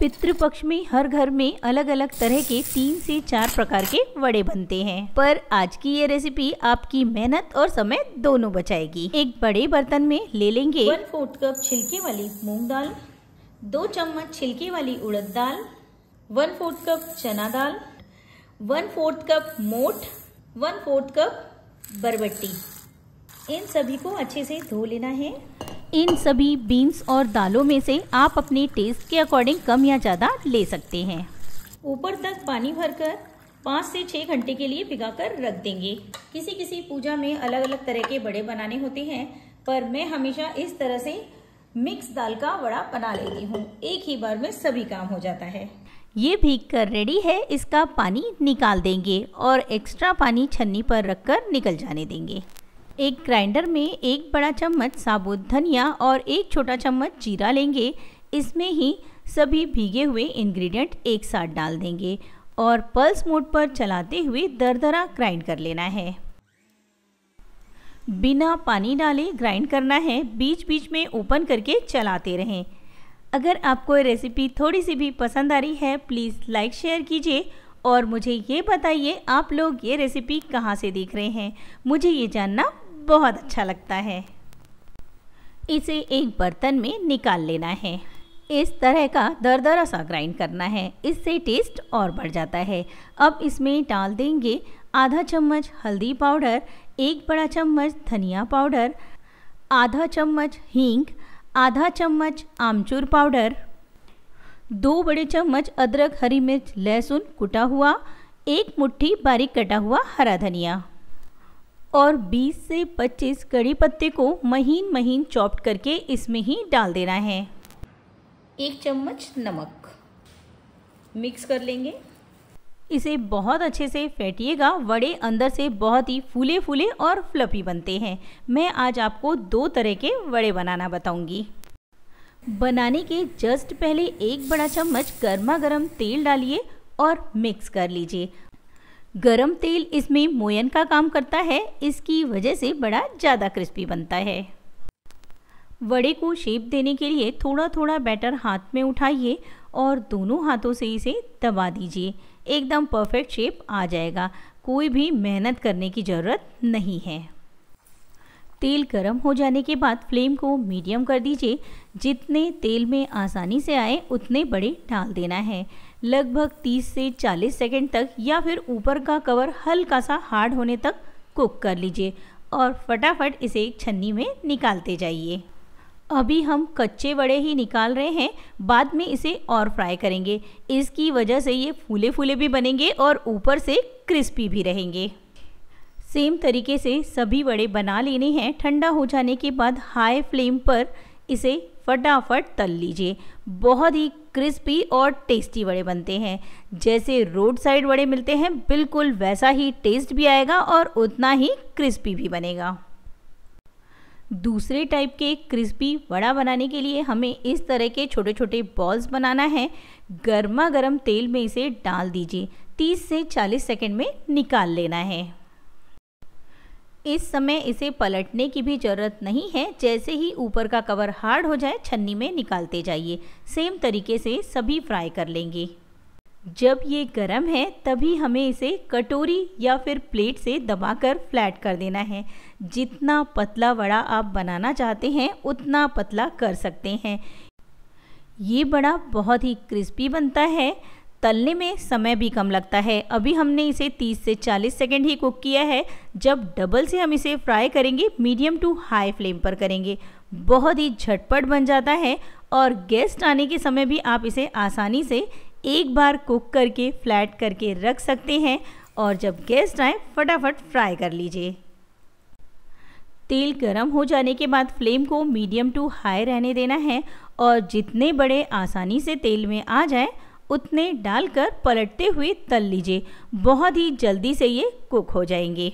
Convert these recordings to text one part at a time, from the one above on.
पितृपक्ष में हर घर में अलग अलग तरह के तीन से चार प्रकार के वड़े बनते हैं पर आज की ये रेसिपी आपकी मेहनत और समय दोनों बचाएगी एक बड़े बर्तन में ले लेंगे वन फोर्थ कप छिलके वाली मूंग दाल दो चम्मच छिलके वाली उड़द दाल वन फोर्थ कप चना दाल वन फोर्थ कप मोट वन फोर्थ कप बरबट्टी इन सभी को अच्छे से धो लेना है इन सभी बीन्स और दालों में से आप अपने टेस्ट के अकॉर्डिंग कम या ज़्यादा ले सकते हैं ऊपर तक पानी भरकर पाँच से छः घंटे के लिए भिगा कर रख देंगे किसी किसी पूजा में अलग अलग तरह के बड़े बनाने होते हैं पर मैं हमेशा इस तरह से मिक्स दाल का वड़ा बना लेती हूँ एक ही बार में सभी काम हो जाता है ये भीग कर रेडी है इसका पानी निकाल देंगे और एक्स्ट्रा पानी छन्नी पर रखकर निकल जाने देंगे एक ग्राइंडर में एक बड़ा चम्मच साबुत धनिया और एक छोटा चम्मच जीरा लेंगे इसमें ही सभी भीगे हुए इंग्रेडिएंट एक साथ डाल देंगे और पल्स मोड पर चलाते हुए दरदरा ग्राइंड कर लेना है बिना पानी डाले ग्राइंड करना है बीच बीच में ओपन करके चलाते रहें अगर आपको ये रेसिपी थोड़ी सी भी पसंद आ रही है प्लीज़ लाइक शेयर कीजिए और मुझे ये बताइए आप लोग ये रेसिपी कहाँ से देख रहे हैं मुझे ये जानना बहुत अच्छा लगता है इसे एक बर्तन में निकाल लेना है इस तरह का दरदरा सा ग्राइंड करना है इससे टेस्ट और बढ़ जाता है अब इसमें डाल देंगे आधा चम्मच हल्दी पाउडर एक बड़ा चम्मच धनिया पाउडर आधा चम्मच हींग आधा चम्मच आमचूर पाउडर दो बड़े चम्मच अदरक हरी मिर्च लहसुन कुटा हुआ एक मुट्ठी बारीक कटा हुआ हरा धनिया और 20 से 25 कड़ी पत्ते को महीन महीन चॉप्ड करके इसमें ही डाल देना है एक चम्मच नमक मिक्स कर लेंगे इसे बहुत अच्छे से फेंटिएगा वड़े अंदर से बहुत ही फूले फूले और फ्लफी बनते हैं मैं आज आपको दो तरह के वड़े बनाना बताऊंगी बनाने के जस्ट पहले एक बड़ा चम्मच गर्मा गर्म तेल डालिए और मिक्स कर लीजिए गरम तेल इसमें मोयन का काम करता है इसकी वजह से बड़ा ज़्यादा क्रिस्पी बनता है वड़े को शेप देने के लिए थोड़ा थोड़ा बैटर हाथ में उठाइए और दोनों हाथों से इसे दबा दीजिए एकदम परफेक्ट शेप आ जाएगा कोई भी मेहनत करने की ज़रूरत नहीं है तेल गर्म हो जाने के बाद फ्लेम को मीडियम कर दीजिए जितने तेल में आसानी से आए उतने बड़े डाल देना है लगभग 30 से 40 सेकंड तक या फिर ऊपर का कवर हल्का सा हार्ड होने तक कुक कर लीजिए और फटाफट इसे एक छन्नी में निकालते जाइए अभी हम कच्चे बड़े ही निकाल रहे हैं बाद में इसे और फ्राई करेंगे इसकी वजह से ये फूले फूले भी बनेंगे और ऊपर से क्रिस्पी भी रहेंगे सेम तरीके से सभी बड़े बना लेने हैं ठंडा हो जाने के बाद हाई फ्लेम पर इसे फटाफट तल लीजिए बहुत ही क्रिस्पी और टेस्टी वड़े बनते हैं जैसे रोड साइड वड़े मिलते हैं बिल्कुल वैसा ही टेस्ट भी आएगा और उतना ही क्रिस्पी भी बनेगा दूसरे टाइप के क्रिस्पी वड़ा बनाने के लिए हमें इस तरह के छोटे छोटे बॉल्स बनाना है गर्मा गर्म तेल में इसे डाल दीजिए 30 से 40 सेकंड में निकाल लेना है इस समय इसे पलटने की भी ज़रूरत नहीं है जैसे ही ऊपर का कवर हार्ड हो जाए छन्नी में निकालते जाइए सेम तरीके से सभी फ्राई कर लेंगे जब ये गरम है तभी हमें इसे कटोरी या फिर प्लेट से दबाकर फ्लैट कर देना है जितना पतला वड़ा आप बनाना चाहते हैं उतना पतला कर सकते हैं ये बड़ा बहुत ही क्रिस्पी बनता है तलने में समय भी कम लगता है अभी हमने इसे 30 से 40 सेकेंड ही कुक किया है जब डबल से हम इसे फ्राई करेंगे मीडियम टू हाई फ्लेम पर करेंगे बहुत ही झटपट बन जाता है और गेस्ट आने के समय भी आप इसे आसानी से एक बार कुक करके फ्लैट करके रख सकते हैं और जब गेस्ट आए फटाफट फ्राई कर लीजिए तेल गरम हो जाने के बाद फ्लेम को मीडियम टू हाई रहने देना है और जितने बड़े आसानी से तेल में आ जाए उतने डालकर पलटते हुए तल लीजिए बहुत ही जल्दी से ये कुक हो जाएंगे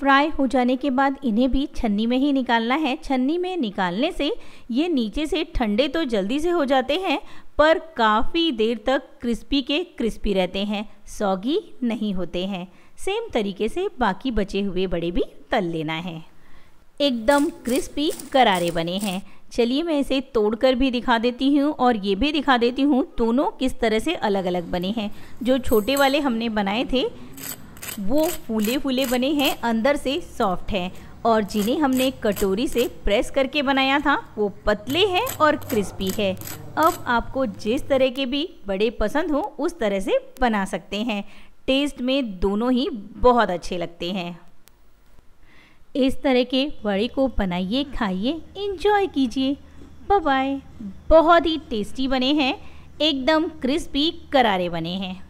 फ्राई हो जाने के बाद इन्हें भी छन्नी में ही निकालना है छन्नी में निकालने से ये नीचे से ठंडे तो जल्दी से हो जाते हैं पर काफ़ी देर तक क्रिस्पी के क्रिस्पी रहते हैं सौगी नहीं होते हैं सेम तरीके से बाकी बचे हुए बड़े भी तल लेना है एकदम क्रिस्पी करारे बने हैं चलिए मैं इसे तोड़कर भी दिखा देती हूँ और ये भी दिखा देती हूँ दोनों किस तरह से अलग अलग बने हैं जो छोटे वाले हमने बनाए थे वो फूले फूले बने हैं अंदर से सॉफ्ट हैं और जिन्हें हमने कटोरी से प्रेस करके बनाया था वो पतले हैं और क्रिस्पी है अब आपको जिस तरह के भी बड़े पसंद हों उस तरह से बना सकते हैं टेस्ट में दोनों ही बहुत अच्छे लगते हैं इस तरह के वड़े को बनाइए खाइए इंजॉय कीजिए बाय बहुत ही टेस्टी बने हैं एकदम क्रिस्पी करारे बने हैं